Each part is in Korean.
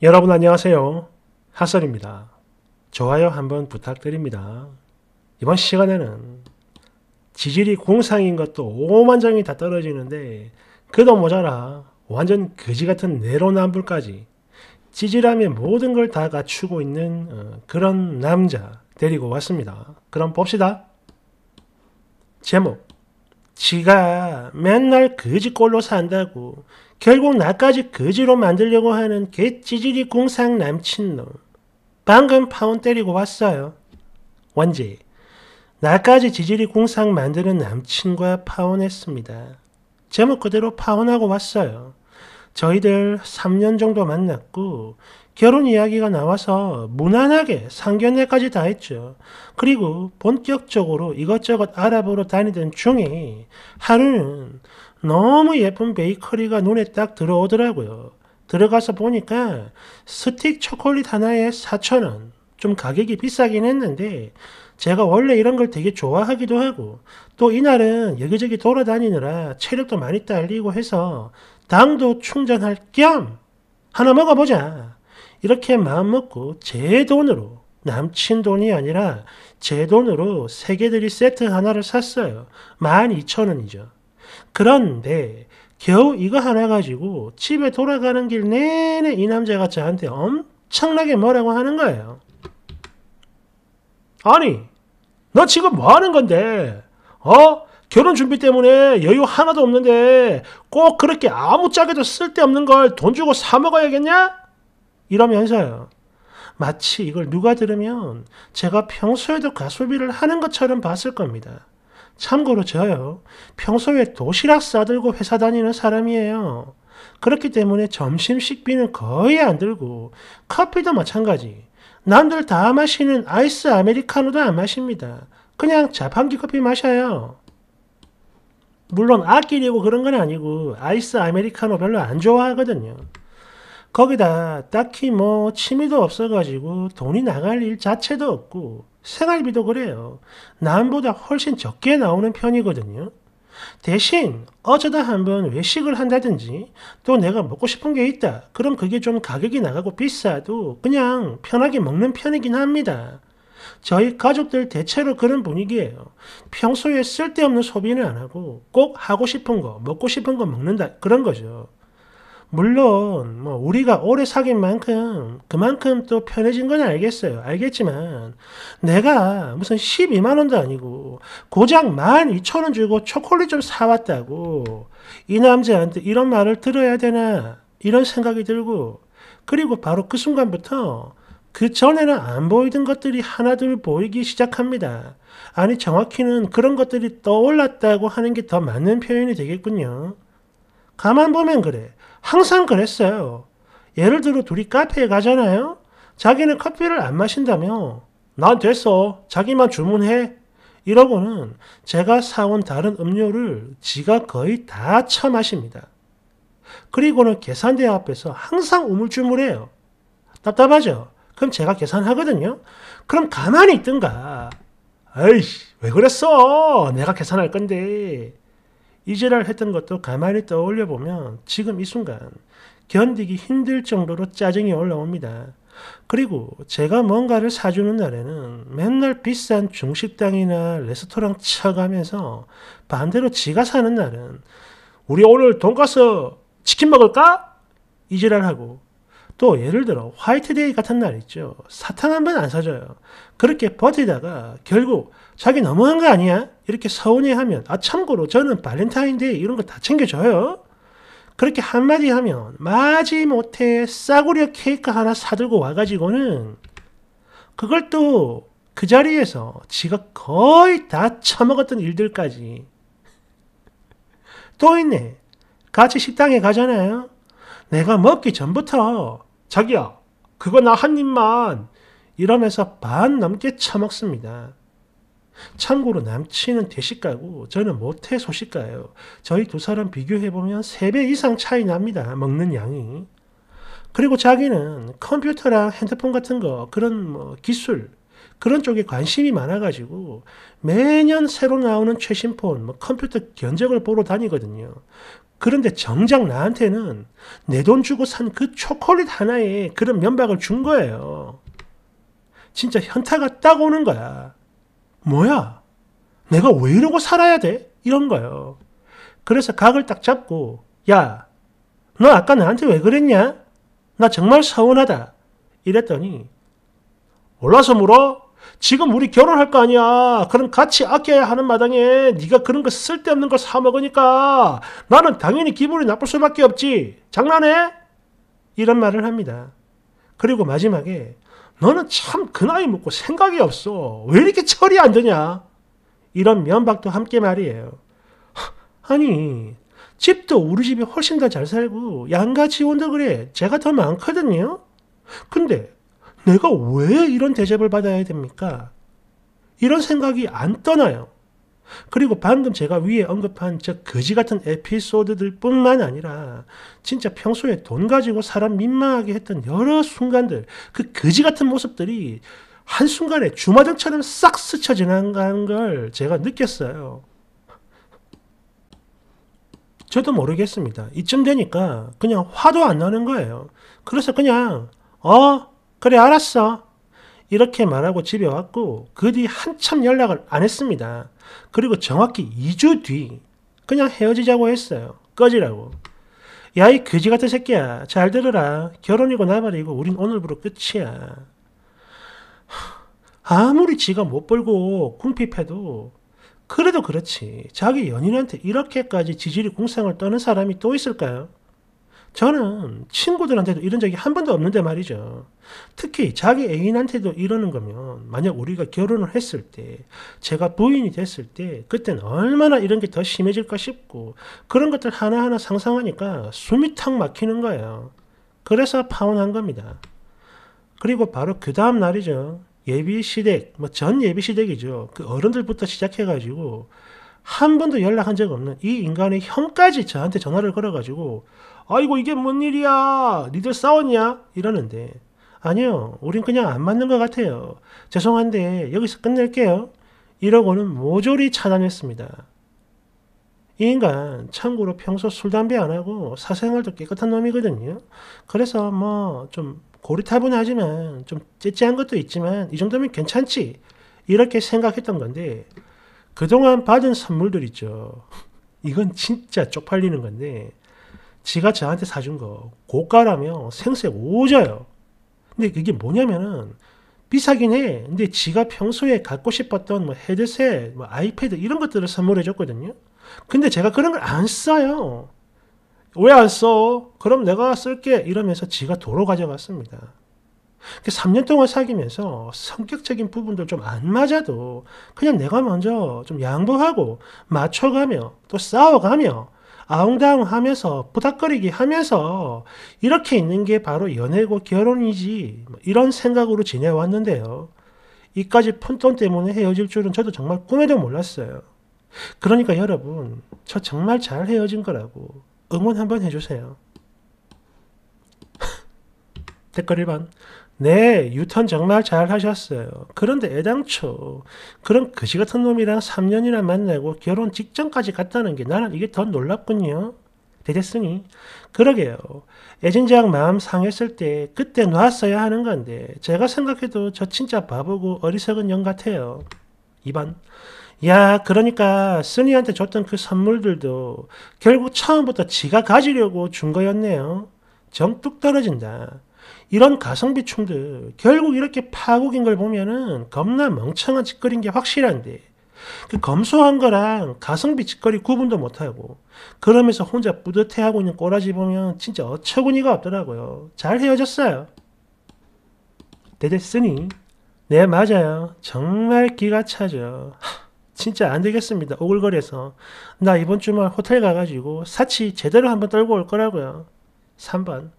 여러분 안녕하세요. 하설입니다. 좋아요 한번 부탁드립니다. 이번 시간에는 지질이 공상인 것도 오만장이 다 떨어지는데 그도 모자라 완전 거지 같은 내로남불까지 지질하면 모든 걸 다 갖추고 있는 어, 그런 남자 데리고 왔습니다. 그럼 봅시다. 제목 지가 맨날 거지 꼴로 산다고 결국 나까지 거지로 만들려고 하는 개찌질이 궁상 남친놈. 방금 파혼 때리고 왔어요. 원지. 나까지 지질이 공상 만드는 남친과 파혼했습니다. 제목 그대로 파혼하고 왔어요. 저희들 3년 정도 만났고 결혼 이야기가 나와서 무난하게 상견례까지 다 했죠. 그리고 본격적으로 이것저것 알아보러 다니던 중에 하루는 너무 예쁜 베이커리가 눈에 딱 들어오더라고요. 들어가서 보니까 스틱 초콜릿 하나에 4,000원. 좀 가격이 비싸긴 했는데 제가 원래 이런 걸 되게 좋아하기도 하고 또 이날은 여기저기 돌아다니느라 체력도 많이 딸리고 해서 당도 충전할 겸 하나 먹어보자 이렇게 마음먹고 제 돈으로 남친 돈이 아니라 제 돈으로 세계들이 세트 하나를 샀어요. 12,000원이죠. 그런데 겨우 이거 하나 가지고 집에 돌아가는 길 내내 이 남자가 저한테 엄청나게 뭐라고 하는 거예요. 아니, 너 지금 뭐 하는 건데? 어? 결혼 준비 때문에 여유 하나도 없는데 꼭 그렇게 아무짝에도 쓸데없는 걸 돈 주고 사 먹어야겠냐? 이러면서요. 마치 이걸 누가 들으면 제가 평소에도 가소비를 하는 것처럼 봤을 겁니다. 참고로 저요. 평소에 도시락 싸들고 회사 다니는 사람이에요. 그렇기 때문에 점심 식비는 거의 안 들고 커피도 마찬가지. 남들 다 마시는 아이스 아메리카노도 안 마십니다. 그냥 자판기 커피 마셔요. 물론 아끼려고 그런 건 아니고 아이스 아메리카노 별로 안 좋아하거든요. 거기다 딱히 뭐 취미도 없어가지고 돈이 나갈 일 자체도 없고 생활비도 그래요. 남보다 훨씬 적게 나오는 편이거든요. 대신 어쩌다 한번 외식을 한다든지 또 내가 먹고 싶은 게 있다. 그럼 그게 좀 가격이 나가고 비싸도 그냥 편하게 먹는 편이긴 합니다. 저희 가족들 대체로 그런 분위기예요. 평소에 쓸데없는 소비는 안 하고 꼭 하고 싶은 거, 먹고 싶은 거 먹는다. 그런 거죠. 물론 뭐 우리가 오래 사귄 만큼 그만큼 또 편해진 건 알겠어요. 알겠지만 내가 무슨 12만 원도 아니고 고작 12,000원 주고 초콜릿 좀 사왔다고 이 남자한테 이런 말을 들어야 되나 이런 생각이 들고 그리고 바로 그 순간부터 그 전에는 안 보이던 것들이 하나둘 보이기 시작합니다. 아니 정확히는 그런 것들이 떠올랐다고 하는 게 더 맞는 표현이 되겠군요. 가만 보면 그래. 항상 그랬어요. 예를 들어 둘이 카페에 가잖아요. 자기는 커피를 안 마신다며. 난 됐어. 자기만 주문해. 이러고는 제가 사온 다른 음료를 지가 거의 다 처마십니다. 그리고는 계산대 앞에서 항상 우물쭈물해요. 답답하죠? 그럼 제가 계산하거든요. 그럼 가만히 있든가. 에이씨, 왜 그랬어? 내가 계산할 건데. 이지랄 했던 것도 가만히 떠올려 보면 지금 이 순간 견디기 힘들 정도로 짜증이 올라옵니다. 그리고 제가 뭔가를 사주는 날에는 맨날 비싼 중식당이나 레스토랑 쳐가면서 반대로 지가 사는 날은 우리 오늘 돈가스 치킨 먹을까? 이지랄하고 또 예를 들어 화이트데이 같은 날 있죠. 사탕 한 번 안 사줘요. 그렇게 버티다가 결국 자기 너무한 거 아니야? 이렇게 서운해하면 아 참고로 저는 발렌타인데이 이런 거 다 챙겨줘요. 그렇게 한마디 하면 마지못해 싸구려 케이크 하나 사들고 와가지고는 그걸 또 그 자리에서 지가 거의 다 처먹었던 일들까지 또 있네. 같이 식당에 가잖아요. 내가 먹기 전부터 자기야 그거 나 한 입만 이러면서 반 넘게 처먹습니다. 참고로 남친은 대식가고 저는 모태 소식가예요. 저희 두 사람 비교해보면 3배 이상 차이 납니다. 먹는 양이. 그리고 자기는 컴퓨터랑 핸드폰 같은 거 그런 뭐 기술 그런 쪽에 관심이 많아가지고 매년 새로 나오는 최신폰 뭐 컴퓨터 견적을 보러 다니거든요. 그런데 정작 나한테는 내 돈 주고 산 그 초콜릿 하나에 그런 면박을 준 거예요. 진짜 현타가 딱 오는 거야. 뭐야? 내가 왜 이러고 살아야 돼? 이런 거예요. 그래서 각을 딱 잡고, 야, 너 아까 나한테 왜 그랬냐? 나 정말 서운하다. 이랬더니, 올라서 물어? 지금 우리 결혼할 거 아니야. 그럼 같이 아껴야 하는 마당에 네가 그런 거 쓸데없는 걸 사 먹으니까 나는 당연히 기분이 나쁠 수밖에 없지. 장난해? 이런 말을 합니다. 그리고 마지막에 너는 참 그 나이 먹고 생각이 없어. 왜 이렇게 철이 안되냐 이런 면박도 함께 말이에요. 아니, 집도 우리 집이 훨씬 더 잘 살고 양가 지원도 그래. 제가 더 많거든요. 근데 내가 왜 이런 대접을 받아야 됩니까? 이런 생각이 안 떠나요. 그리고 방금 제가 위에 언급한 저 거지 같은 에피소드들 뿐만 아니라 진짜 평소에 돈 가지고 사람 민망하게 했던 여러 순간들, 그 거지 같은 모습들이 한순간에 주마등처럼 싹 스쳐 지나간 걸 제가 느꼈어요. 저도 모르겠습니다. 이쯤 되니까 그냥 화도 안 나는 거예요. 그래서 그냥, 어, 그래, 알았어. 이렇게 말하고 집에 왔고 그 뒤 한참 연락을 안 했습니다. 그리고 정확히 2주 뒤 그냥 헤어지자고 했어요. 꺼지라고. 야 이 거지 같은 새끼야. 잘 들어라. 결혼이고 나발이고 우린 오늘부로 끝이야. 아무리 지가 못 벌고 궁핍해도 그래도 그렇지. 자기 연인한테 이렇게까지 지질이 궁상을 떠는 사람이 또 있을까요? 저는 친구들한테도 이런 적이 한 번도 없는데 말이죠. 특히 자기 애인한테도 이러는 거면 만약 우리가 결혼을 했을 때 제가 부인이 됐을 때 그때는 얼마나 이런 게 더 심해질까 싶고 그런 것들 하나하나 상상하니까 숨이 탁 막히는 거예요. 그래서 파혼한 겁니다. 그리고 바로 그 다음 날이죠. 예비 시댁, 뭐 전 예비 시댁이죠. 그 어른들부터 시작해가지고 한 번도 연락한 적 없는 이 인간의 형까지 저한테 전화를 걸어가지고 아이고 이게 뭔 일이야 니들 싸웠냐 이러는데 아니요 우린 그냥 안 맞는 것 같아요 죄송한데 여기서 끝낼게요 이러고는 모조리 차단했습니다 이 인간 참고로 평소 술 담배 안 하고 사생활도 깨끗한 놈이거든요 그래서 뭐 좀 고리타분하지만 좀 째째한 것도 있지만 이 정도면 괜찮지 이렇게 생각했던 건데 그동안 받은 선물들 있죠 이건 진짜 쪽팔리는 건데 지가 저한테 사준 거 고가라며 생색 오져요. 근데 그게 뭐냐면은 비싸긴 해. 근데 지가 평소에 갖고 싶었던 뭐 헤드셋, 뭐 아이패드 이런 것들을 선물해 줬거든요. 근데 제가 그런 걸 안 써요. 왜 안 써? 그럼 내가 쓸게. 이러면서 지가 도로 가져갔습니다. 3년 그 동안 사귀면서 성격적인 부분들 좀 안 맞아도 그냥 내가 먼저 좀 양보하고 맞춰가며 또 싸워가며 아웅다웅 하면서 부닥거리기 하면서 이렇게 있는 게 바로 연애고 결혼이지 이런 생각으로 지내왔는데요. 이까지 푼돈 때문에 헤어질 줄은 저도 정말 꿈에도 몰랐어요. 그러니까 여러분 저 정말 잘 헤어진 거라고 응원 한번 해주세요. 댓글 1번 네, 유턴 정말 잘 하셨어요. 그런데 애당초 그런 그시 같은 놈이랑 3년이나 만나고 결혼 직전까지 갔다는 게 나는 이게 더 놀랍군요. 되겠으니 그러게요. 애진장 마음 상했을 때 그때 놨어야 하는 건데 제가 생각해도 저 진짜 바보고 어리석은 년 같아요. 2번 야 그러니까 쓰니한테 줬던 그 선물들도 결국 처음부터 지가 가지려고 준 거였네요. 정뚝 떨어진다. 이런 가성비 충들 결국 이렇게 파국인 걸 보면은 겁나 멍청한 짓거리인 게 확실한데 그 검소한 거랑 가성비 짓거리 구분도 못하고 그러면서 혼자 뿌듯해하고 있는 꼬라지 보면 진짜 어처구니가 없더라고요. 잘 헤어졌어요. 대됐으니 네 맞아요. 정말 기가 차죠. 진짜 안 되겠습니다. 오글거려서 나 이번 주말 호텔 가가지고 사치 제대로 한번 떨고 올 거라고요. 3번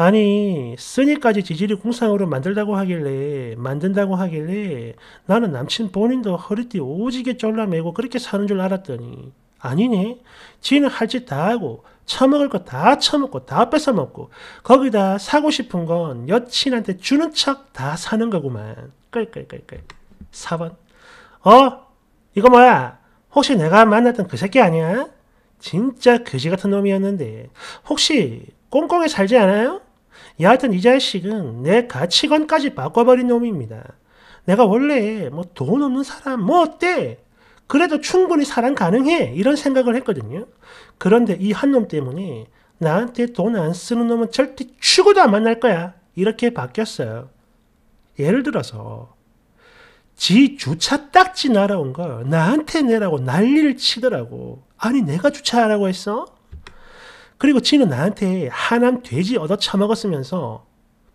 아니 쓰니까지 지질이 궁상으로 만들다고 하길래 만든다고 하길래 나는 남친 본인도 허리띠 오지게 졸라매고 그렇게 사는 줄 알았더니 아니네 지는 할 짓 다 하고 처먹을 거 다 처먹고 다 뺏어먹고 거기다 사고 싶은 건 여친한테 주는 척 다 사는 거구만 끌끌끌끌 4번 어? 이거 뭐야? 혹시 내가 만났던 그 새끼 아니야? 진짜 그지 같은 놈이었는데 혹시 꽁꽁에 살지 않아요? 여하튼 이 자식은 내 가치관까지 바꿔버린 놈입니다. 내가 원래 뭐 돈 없는 사람 뭐 어때? 그래도 충분히 사랑 가능해 이런 생각을 했거든요. 그런데 이 한 놈 때문에 나한테 돈 안 쓰는 놈은 절대 죽어도 안 만날 거야 이렇게 바뀌었어요. 예를 들어서 지 주차 딱지 날아온 걸 나한테 내라고 난리를 치더라고. 아니 내가 주차하라고 했어? 그리고 지는 나한테 하남 돼지 얻어 처먹었으면서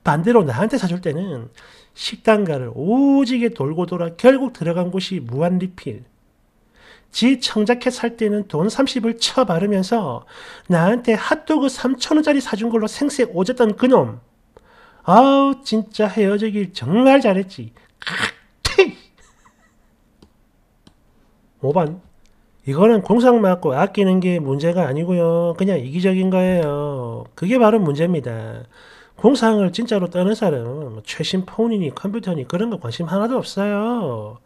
반대로 나한테 사줄 때는 식당가를 오지게 돌고 돌아 결국 들어간 곳이 무한리필. 지 청자켓 살 때는 돈 30을 쳐 바르면서 나한테 핫도그 3천원짜리 사준 걸로 생색 오졌던 그놈. 아우 진짜 헤어지길 정말 잘했지. 오반. 아, 이거는 공상 맞고 아끼는 게 문제가 아니고요. 그냥 이기적인 거예요. 그게 바로 문제입니다. 공상을 진짜로 떠는 사람은 뭐 최신 폰이니 컴퓨터니 그런 거 관심 하나도 없어요.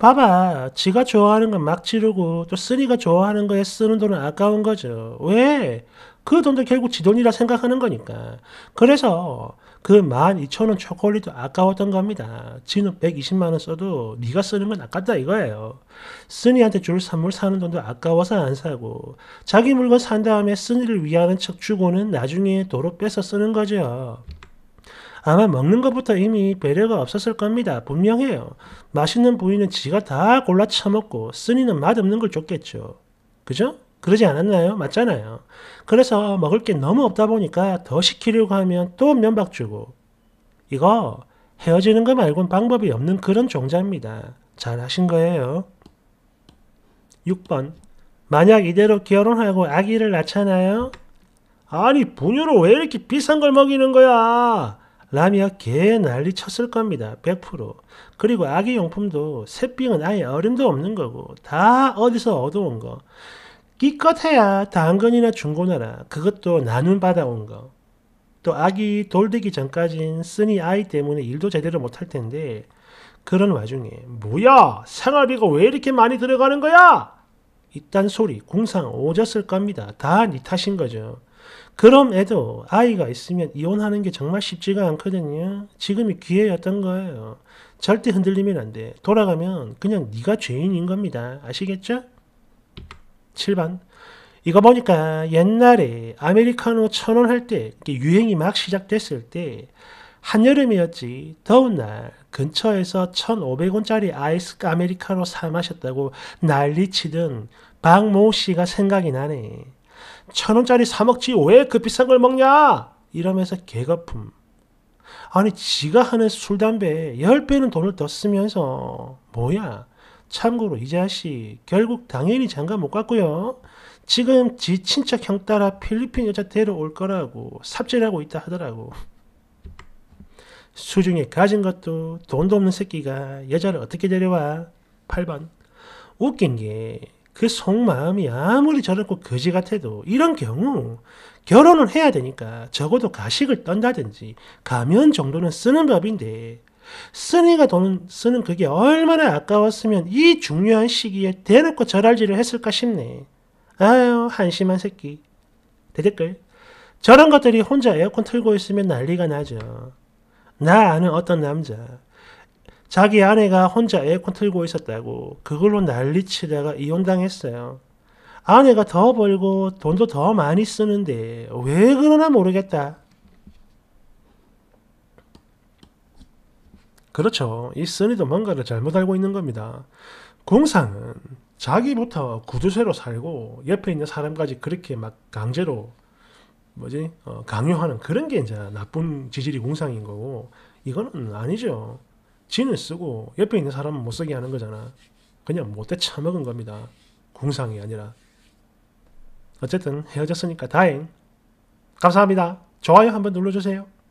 봐봐. 지가 좋아하는 건 막 지르고 또 쓰니가 좋아하는 거에 쓰는 돈은 아까운 거죠. 왜? 그 돈도 결국 지 돈이라 생각하는 거니까. 그래서 그 12,000원 초콜릿도 아까웠던 겁니다. 지는 120만원 써도 네가 쓰는 건 아깝다 이거예요. 쓰니한테 줄 선물 사는 돈도 아까워서 안 사고 자기 물건 산 다음에 쓰니를 위하는 척 주고는 나중에 도로 뺏어 쓰는 거죠. 아마 먹는 것부터 이미 배려가 없었을 겁니다. 분명해요. 맛있는 부위는 지가 다 골라 처먹고 쓰니는 맛없는 걸 줬겠죠. 그죠? 그러지 않았나요? 맞잖아요. 그래서 먹을 게 너무 없다 보니까 더 시키려고 하면 또 면박 주고. 이거 헤어지는 거 말고는 방법이 없는 그런 종자입니다. 잘 하신 거예요. 6번. 만약 이대로 결혼하고 아기를 낳잖아요? 아니, 분유로왜 이렇게 비싼 걸 먹이는 거야? 라며 개 난리 쳤을 겁니다. 100%. 그리고 아기 용품도 새삥은 아예 어림도 없는 거고 다 어디서 얻어온 거. 기껏해야 당근이나 중고나라 그것도 나눔 받아온 거. 또 아기 돌되기 전까진 쓰니 아이 때문에 일도 제대로 못할 텐데 그런 와중에 뭐야 생활비가 왜 이렇게 많이 들어가는 거야? 이딴 소리 공상 오졌을 겁니다. 다네 탓인 거죠. 그럼 에도 아이가 있으면 이혼하는 게 정말 쉽지가 않거든요. 지금이 기회였던 거예요. 절대 흔들리면 안 돼. 돌아가면 그냥 네가 죄인인 겁니다. 아시겠죠? 7번. 이거 보니까 옛날에 아메리카노 천 원 할때 유행이 막 시작됐을 때 한여름이었지 더운 날 근처에서 1,500원짜리 아이스 아메리카노 사 마셨다고 난리치던 박모 씨가 생각이 나네. 천원짜리 사 먹지 왜 그 비싼 걸 먹냐? 이러면서 개거품. 아니 지가 하는 술 담배 10배는 돈을 더 쓰면서 뭐야 참고로 이 자식 결국 당연히 장가 못 갔고요. 지금 지 친척 형 따라 필리핀 여자 데려올 거라고 삽질하고 있다 하더라고. 수중에 가진 것도 돈도 없는 새끼가 여자를 어떻게 데려와? 8번. 웃긴 게 그 속마음이 아무리 저렇고 거지 같아도 이런 경우 결혼을 해야 되니까 적어도 가식을 떤다든지 가면 정도는 쓰는 법인데 쓰니가 돈 쓰는 그게 얼마나 아까웠으면 이 중요한 시기에 대놓고 절할지를 했을까 싶네. 아유 한심한 새끼. 대댓글. 저런 것들이 혼자 에어컨 틀고 있으면 난리가 나죠. 나 아는 어떤 남자. 자기 아내가 혼자 에어컨 틀고 있었다고 그걸로 난리치다가 이혼당했어요. 아내가 더 벌고 돈도 더 많이 쓰는데 왜 그러나 모르겠다. 그렇죠. 이 써니도 뭔가를 잘못 알고 있는 겁니다. 궁상은 자기부터 구두쇠로 살고 옆에 있는 사람까지 그렇게 막 강제로 뭐지 어, 강요하는 그런 게 이제 나쁜 지질이 궁상인 거고 이거는 아니죠. 진을 쓰고 옆에 있는 사람은 못 쓰게 하는 거잖아. 그냥 못돼 처먹은 겁니다. 궁상이 아니라. 어쨌든 헤어졌으니까 다행. 감사합니다. 좋아요 한번 눌러주세요.